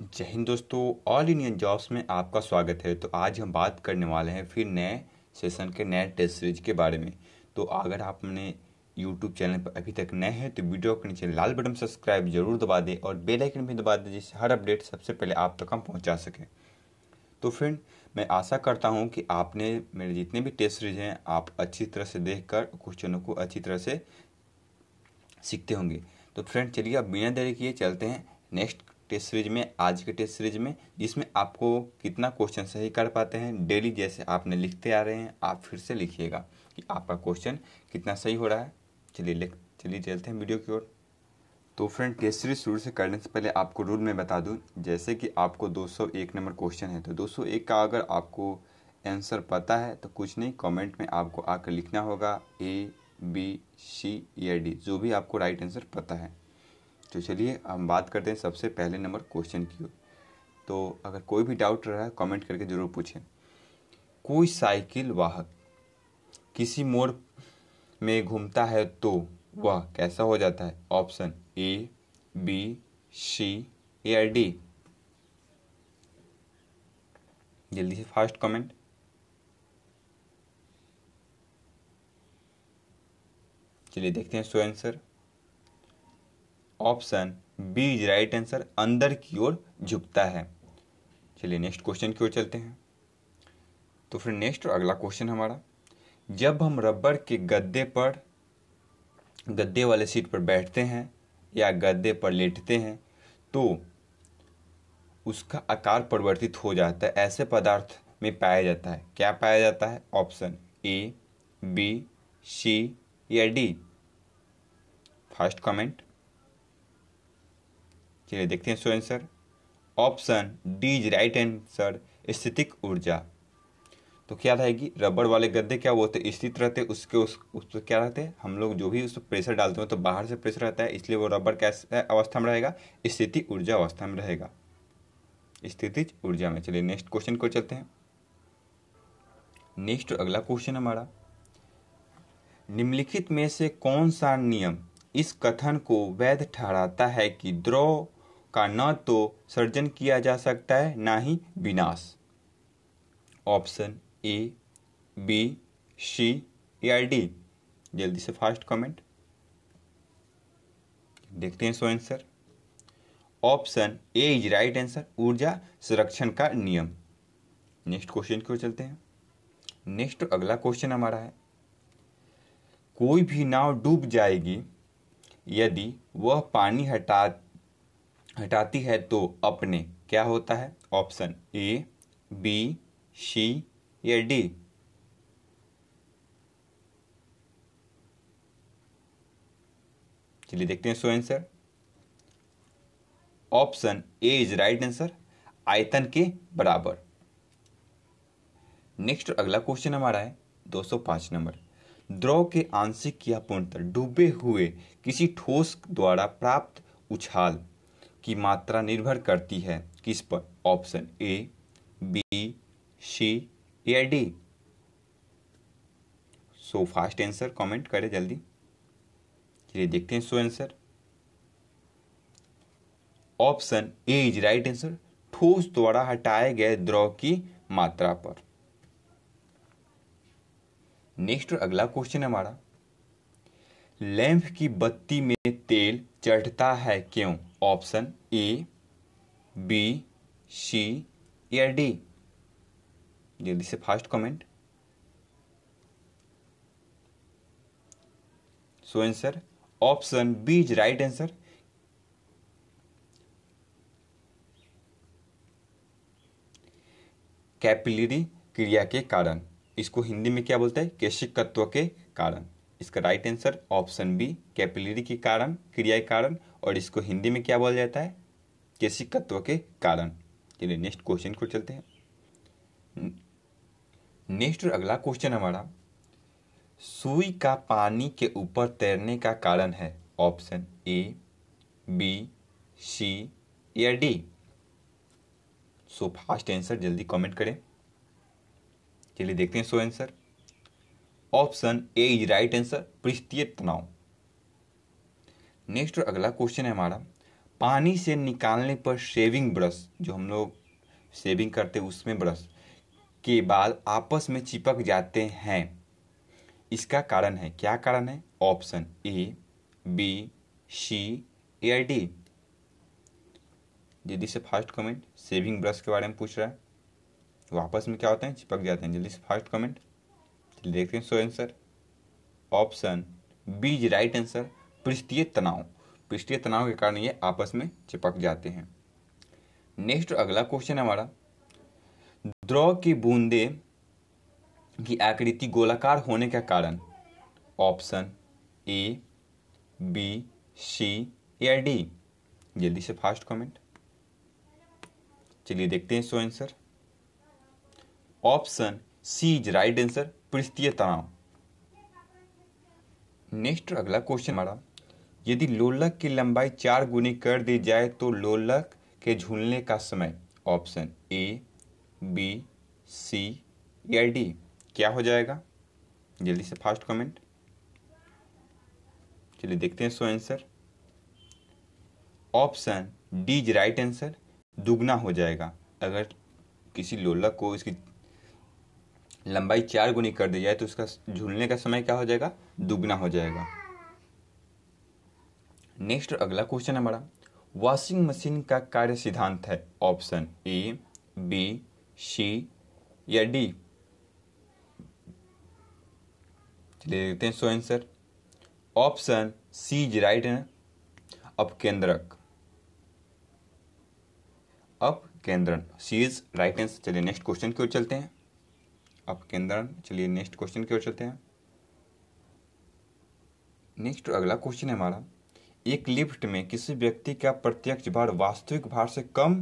जय हिंद दोस्तों all Indian jobs में आपका स्वागत है तो आज हम बात करने वाले हैं फिर नए सेशन के नए टेस्ट सीरीज के बारे में तो अगर आप अपने यूट्यूब चैनल पर अभी तक नए हैं तो वीडियो के नीचे लाल बटन सब्सक्राइब जरूर दबा दें और बेल आइकन भी दबा दें जिससे हर अपडेट सबसे पहले आप तक हम पहुँचा सकें तो फ्रेंड मैं आशा करता हूँ कि आपने मेरे जितने भी टेस्ट सीरीज हैं आप अच्छी तरह से देख कर क्वेश्चनों को अच्छी तरह से सीखते होंगे तो फ्रेंड चलिए अब बिना देरी किए चलते हैं नेक्स्ट टेस्ट सीरीज में आज के टेस्ट सीरीज में जिसमें आपको कितना क्वेश्चन सही कर पाते हैं डेली जैसे आपने लिखते आ रहे हैं आप फिर से लिखिएगा कि आपका क्वेश्चन कितना सही हो रहा है चलिए लिख चलिए चलते हैं वीडियो की ओर तो फ्रेंड टेस्ट सीरीज शुरू से करने से पहले आपको रूल मैं बता दूँ जैसे कि आपको 201 नंबर क्वेश्चन है तो 201 का अगर आपको आंसर पता है तो कुछ नहीं कमेंट में आपको आकर लिखना होगा ए बी सी या डी जो भी आपको राइट आंसर पता है तो चलिए हम बात करते हैं सबसे पहले नंबर क्वेश्चन की ओर तो अगर कोई भी डाउट रहा है कमेंट करके ज़रूर पूछें कोई साइकिल वाहक किसी मोड़ में घूमता है तो वह कैसा हो जाता है ऑप्शन ए बी सी या डी जल्दी से फास्ट कमेंट चलिए देखते हैं so answer option B is right answer अंदर की ओर झुकता है चलिए नेक्स्ट क्वेश्चन की ओर चलते हैं तो फिर नेक्स्ट और अगला क्वेश्चन हमारा जब हम रबर के गद्दे पर गद्दे वाले सीट पर बैठते हैं या गद्दे पर लेटते हैं तो उसका आकार परिवर्तित हो जाता है ऐसे पदार्थ में पाया जाता है क्या पाया जाता है ऑप्शन ए बी सी या डी फर्स्ट कमेंट चलिए देखते हैं so answer option D is right answer स्थितिक ऊर्जा तो क्या रहेगी रबड़ वाले गद्दे क्या वो तो स्थित रहते उसके उस उस पर तो क्या रहते हैं हम लोग जो भी उस पर प्रेशर डालते हैं तो बाहर से प्रेशर रहता है इसलिए वो रबड़ कैसे अवस्था में रहेगा स्थिति ऊर्जा अवस्था में रहेगा स्थिति ऊर्जा में चलिए नेक्स्ट क्वेश्चन को चलते हैं नेक्स्ट अगला क्वेश्चन हमारा निम्नलिखित में से कौन सा नियम इस कथन को वैध ठहराता है कि द्रव का ना तो सर्जन किया जा सकता है ना ही विनाश ऑप्शन ए बी सी या डी जल्दी से फास्ट कमेंट देखते हैं so answer option A is right answer ऊर्जा संरक्षण का नियम नेक्स्ट क्वेश्चन की ओर चलते हैं नेक्स्ट अगला क्वेश्चन हमारा है कोई भी नाव डूब जाएगी यदि वह पानी हटा हटाती है तो अपने क्या होता है ऑप्शन ए बी सी या डी चलिए देखते हैं so answer option A is right answer आयतन के बराबर नेक्स्ट अगला क्वेश्चन हमारा है 205 नंबर द्रव के आंशिक या पूर्णतः डूबे हुए किसी ठोस द्वारा प्राप्त उछाल की मात्रा निर्भर करती है किस पर ऑप्शन ए बी सी या D so fast answer comment करें जल्दी चलिए देखते हैं so answer option A is right answer ठोस द्वारा हटाए गए द्रव की मात्रा पर नेक्स्ट और अगला क्वेश्चन हमारा लैंप की बत्ती में तेल चढ़ता है क्यों ऑप्शन ए बी सी या डी जल्दी से fast comment so answer option B is right answer capillary क्रिया के कारण इसको हिंदी में क्या बोलते हैं केशिक तत्व के कारण इसका right answer option B capillary के कारण क्रिया के कारण और इसको हिंदी में क्या बोला जाता है केशिक तत्व के कारण चलिए नेक्स्ट क्वेश्चन को चलते हैं नेक्स्ट और अगला क्वेश्चन हमारा सुई का पानी के ऊपर तैरने का कारण है ऑप्शन ए बी सी या डी सो फास्ट आंसर जल्दी कमेंट करें चलिए देखते हैं so answer option A is right answer पृष्ठीय तनाव नेक्स्ट और अगला क्वेश्चन है हमारा पानी से निकालने पर शेविंग ब्रश जो हम लोग शेविंग करते हैं उसमें ब्रश के बाल आपस में चिपक जाते हैं इसका कारण है क्या कारण है option A B C A I D जल्दी से फास्ट कमेंट शेविंग ब्रश के बारे में पूछ रहा है वापस में क्या होते हैं चिपक जाते हैं जल्दी से फास्ट कमेंट देखते हैं so answer option B is right answer पृष्ठीय तनाव पृष्ठीय तनाव के कारण ये आपस में चिपक जाते हैं नेक्स्ट अगला क्वेश्चन है हमारा द्रव की बूंदे की आकृति गोलाकार होने का कारण ऑप्शन ए बी सी या डी जल्दी से फास्ट कमेंट चलिए देखते हैं so answer option C is right answer पृष्ठीय तनाव नेक्स्ट अगला क्वेश्चन हमारा यदि लोलक की लंबाई चार गुनी कर दी जाए तो लोलक के झूलने का समय ऑप्शन ए बी सी या डी क्या हो जाएगा जल्दी से फास्ट कमेंट चलिए देखते हैं so answer option D is right answer दुगना हो जाएगा अगर किसी लोलक को इसकी लंबाई चार गुनी कर दी जाए तो उसका झूलने का समय क्या हो जाएगा दुगना हो जाएगा नेक्स्ट अगला क्वेश्चन हमारा वॉशिंग मशीन का कार्य सिद्धांत है ऑप्शन ए बी सी या डी चलिए देखते हैं so answer option C is right है अब केंद्र सी इज राइट आंसर चलिए नेक्स्ट क्वेश्चन की ओर चलते हैं आपके अंदर चलिए नेक्स्ट क्वेश्चन की ओर चलते हैं नेक्स्ट अगला क्वेश्चन है हमारा एक लिफ्ट में किसी व्यक्ति का प्रत्यक्ष भार वास्तविक भार से कम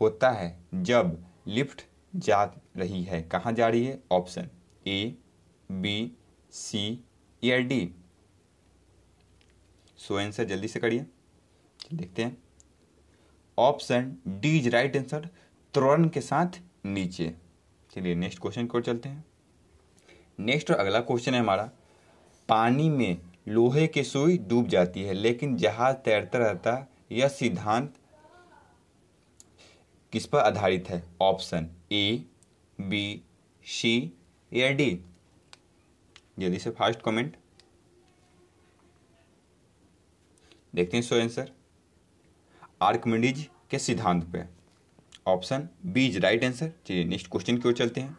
होता है जब लिफ्ट जा रही है कहाँ जा रही है ऑप्शन ए बी सी या डी सो आंसर जल्दी से करिए देखते हैं option D is right answer त्वरण के साथ नीचे चलिए नेक्स्ट क्वेश्चन को चलते हैं नेक्स्ट और अगला क्वेश्चन है हमारा पानी में लोहे की सुई डूब जाती है लेकिन जहाज तैरता रहता यह सिद्धांत किस पर आधारित है ऑप्शन ए बी सी या डी जल्दी से फास्ट कमेंट देखते हैं सो आंसर आर्कमिडीज के सिद्धांत पे option B is right answer चलिए नेक्स्ट क्वेश्चन की ओर चलते हैं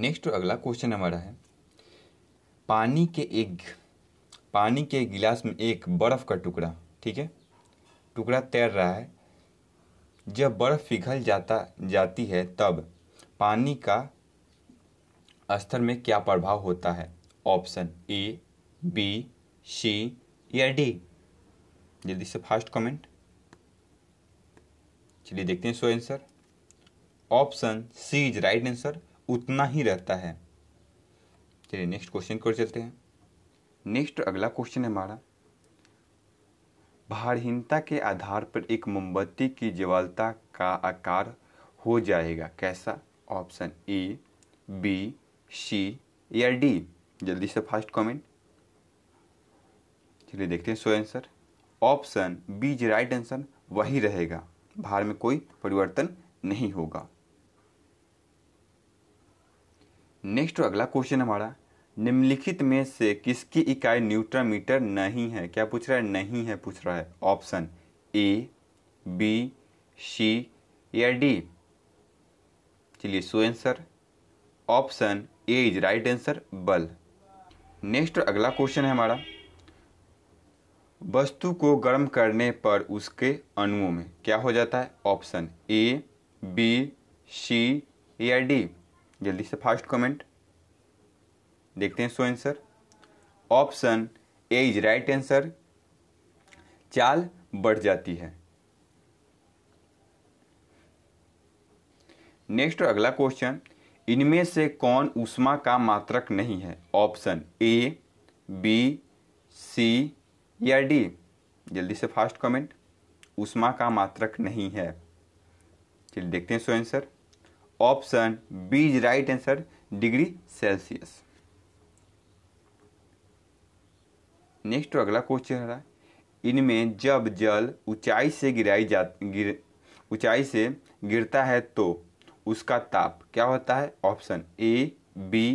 नेक्स्ट और अगला क्वेश्चन हमारा है पानी के एक पानी के गिलास में एक बर्फ़ का टुकड़ा ठीक है टुकड़ा तैर रहा है जब बर्फ़ पिघल जाता जाती है तब पानी का स्तर में क्या प्रभाव होता है ऑप्शन ए बी सी या डी जल्दी से फास्ट कमेंट चलिए देखते हैं so answer option C is right answer उतना ही रहता है चलिए नेक्स्ट क्वेश्चन को चलते हैं नेक्स्ट अगला क्वेश्चन है हमारा भारहीनता के आधार पर एक मोमबत्ती की ज्वलता का आकार हो जाएगा कैसा ऑप्शन ए बी सी या डी जल्दी से फास्ट कमेंट चलिए देखते हैं so answer option B is right answer वही रहेगा भार में कोई परिवर्तन नहीं होगा नेक्स्ट अगला क्वेश्चन हमारा निम्नलिखित में से किसकी इकाई न्यूट्रन मीटर नहीं है क्या पूछ रहा है नहीं है पूछ रहा है ऑप्शन ए बी सी या डी चलिए so answer option A is right answer बल नेक्स्ट अगला क्वेश्चन है हमारा वस्तु को गर्म करने पर उसके अणुओं में क्या हो जाता है ऑप्शन ए बी सी या डी जल्दी से फास्ट कमेंट देखते हैं so answer option A is right answer चाल बढ़ जाती है नेक्स्ट और अगला क्वेश्चन इनमें से कौन ऊष्मा का मात्रक नहीं है ऑप्शन ए बी सी या e डी जल्दी से फास्ट कमेंट उष्मा का मात्रक नहीं है चलिए देखते हैं so answer option B is right answer degree Celsius next अगला क्वेश्चन है इनमें जब जल ऊंचाई से गिराई जा गिर ऊंचाई से गिरता है तो उसका ताप क्या होता है ऑप्शन ए बी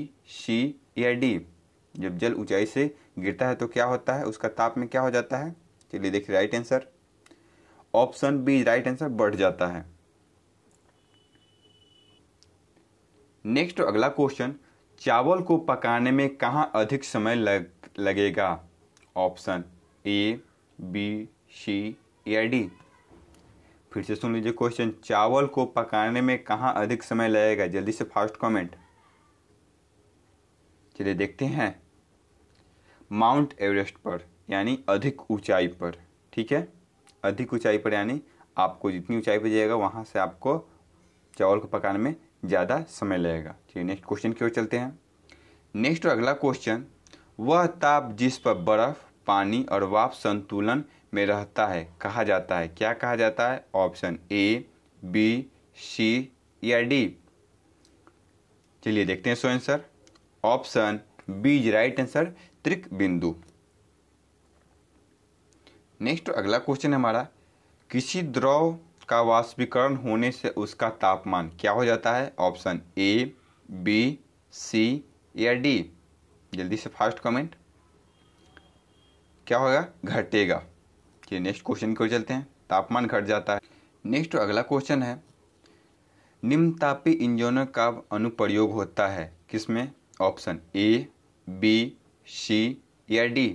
सी या डी जब जल ऊंचाई से गिरता है तो क्या होता है उसका ताप में क्या हो जाता है चलिए देखिए right answer option B right answer बढ़ जाता है नेक्स्ट अगला क्वेश्चन चावल को पकाने में कहाँ अधिक समय लग लगेगा ऑप्शन ए बी सी या डी फिर से सुन लीजिए क्वेश्चन चावल को पकाने में कहाँ अधिक समय लगेगा जल्दी से फास्ट कमेंट चलिए देखते हैं माउंट एवरेस्ट पर यानी अधिक ऊंचाई पर ठीक है अधिक ऊंचाई पर यानी आपको जितनी ऊंचाई पर जाएगा वहाँ से आपको चावल को पकाने में ज़्यादा समय लगेगा ठीक है नेक्स्ट क्वेश्चन की ओर चलते हैं नेक्स्ट और अगला क्वेश्चन वह ताप जिस पर बर्फ़ पानी और वाप संतुलन में रहता है कहा जाता है क्या कहा जाता है ऑप्शन ए बी सी या डी चलिए देखते हैं so answer option B is right answer त्रिक बिंदु नेक्स्ट अगला क्वेश्चन है हमारा किसी द्रव का वाष्पीकरण होने से उसका तापमान क्या हो जाता है ऑप्शन ए बी सी या डी जल्दी से फास्ट कमेंट क्या होगा घटेगा ये नेक्स्ट क्वेश्चन की ओर चलते हैं तापमान घट जाता है नेक्स्ट अगला क्वेश्चन है निम्नतापी इंजनों का अनुप्रयोग होता है किसमें ऑप्शन ए बी सी या डी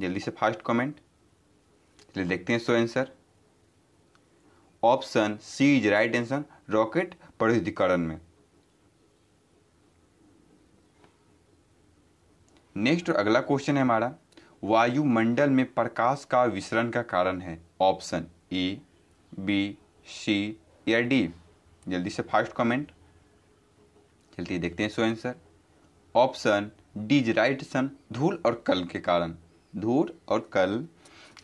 जल्दी से फास्ट कमेंट चलिए देखते हैं so answer option C is right answer rocket प्रयुक्तिकरण में नेक्स्ट अगला क्वेश्चन है हमारा वायुमंडल में प्रकाश का विसरण का कारण है ऑप्शन ए बी सी या डी जल्दी से फास्ट कमेंट चलते देखते हैं सो आंसर ऑप्शन डिजराइट सन धूल और कल के कारण धूल और कल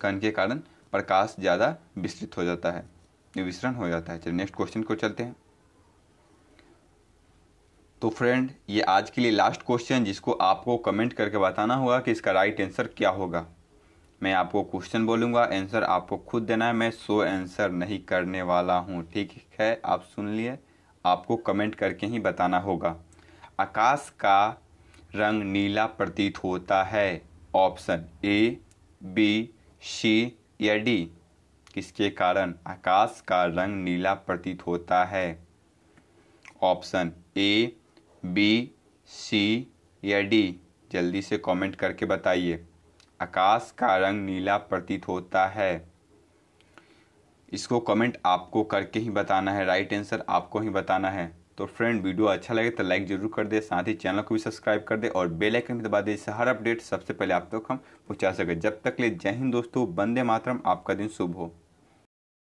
कण के कारण प्रकाश ज़्यादा विस्तृत हो जाता है विसरण हो जाता है चलिए नेक्स्ट क्वेश्चन को चलते हैं तो फ्रेंड ये आज के लिए लास्ट क्वेश्चन जिसको आपको कमेंट करके बताना होगा कि इसका राइट आंसर क्या होगा मैं आपको क्वेश्चन बोलूँगा आंसर आपको खुद देना है मैं सो आंसर नहीं करने वाला हूँ ठीक है आप सुन लिए आपको कमेंट करके ही बताना होगा आकाश का रंग नीला प्रतीत होता है ऑप्शन ए बी सी या डी किसके कारण आकाश का रंग नीला प्रतीत होता है ऑप्शन ए बी सी या डी जल्दी से कमेंट करके बताइए आकाश का रंग नीला प्रतीत होता है इसको कमेंट आपको करके ही बताना है राइट आंसर आपको ही बताना है तो फ्रेंड वीडियो अच्छा लगे तो लाइक जरूर कर दे साथ ही चैनल को भी सब्सक्राइब कर दे और बेल आइकन भी दबा दे जिससे हर अपडेट सबसे पहले आप तक तो हम पहुंचा सके जब तक ले जय हिंद दोस्तों बंदे मातरम आपका दिन शुभ हो